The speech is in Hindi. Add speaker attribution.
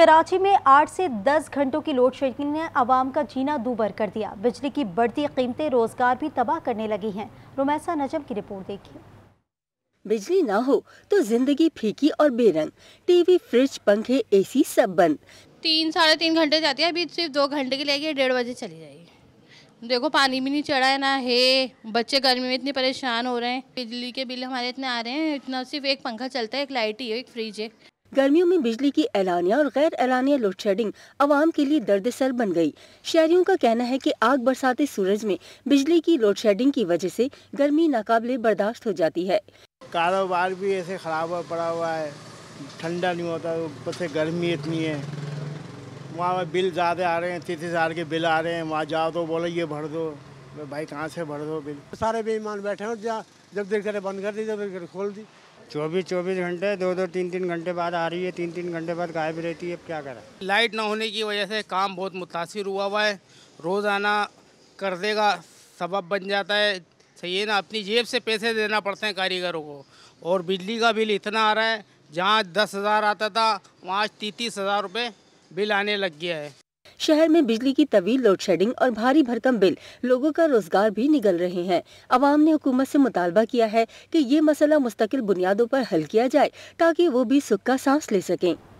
Speaker 1: कराची में आठ से दस घंटों की लोड शेडिंग ने आवाम का जीना दूबर कर दिया बिजली की बढ़ती कीमतें रोजगार भी तबाह करने लगी हैं रोमैसा नजम की रिपोर्ट देखिए बिजली ना हो तो जिंदगी फीकी और बेरंग टीवी फ्रिज पंखे एसी सब बंद
Speaker 2: तीन साढ़े तीन घंटे जाती है अभी सिर्फ दो घंटे की लेगी डेढ़ बजे चली जाएगी देखो पानी भी नहीं चढ़ा है ना है बच्चे गर्मी में इतने परेशान हो रहे हैं बिजली के बिल हमारे इतने आ रहे हैं इतना सिर्फ एक पंखा चलता है एक लाइट ही है एक फ्रिज है
Speaker 1: गर्मियों में बिजली की एलानिया और गैर एलानिया लोड शेडिंग आवाम के लिए दर्द सर बन गई शहरियों का कहना है कि आग बरसाते सूरज में बिजली की लोड शेडिंग की वजह से गर्मी नाकाबले बर्दाश्त हो जाती है
Speaker 3: कारोबार भी ऐसे खराब पड़ा हुआ है ठंडा नहीं होता ऊपर से गर्मी इतनी है वहाँ बिल ज़्यादा आ रहे हैं तीस हज़ार के बिल आ रहे हैं वहाँ जाओ तो बोलो ये भर दो भाई कहाँ से भर दो बिल सारे बेईमान बैठे हैं जब दिल करे बंद कर दी जब दिल करे खोल दी चौबीस चौबीस घंटे दो दो तीन तीन घंटे बाद आ रही है तीन तीन घंटे बाद गायब रहती है अब क्या करें
Speaker 4: लाइट ना होने की वजह से काम बहुत मुतासर हुआ हुआ है रोज़ाना कर्जे का सबब बन जाता है सही है ना अपनी जेब से पैसे देना पड़ते हैं कारीगरों को और बिजली का बिल इतना आ रहा है जहाँ दस हज़ार आता था वहाँ तीतीस हज़ार रुपये बिल आने लग गया है
Speaker 1: शहर में बिजली की तवील लोड शेडिंग और भारी भरकम बिल लोगों का रोजगार भी निगल रहे हैं अवाम ने हुकूमत से मुतालबा किया है कि ये मसला मुस्तकिल बुनियादों पर हल किया जाए ताकि वो भी सुख का सांस ले सकें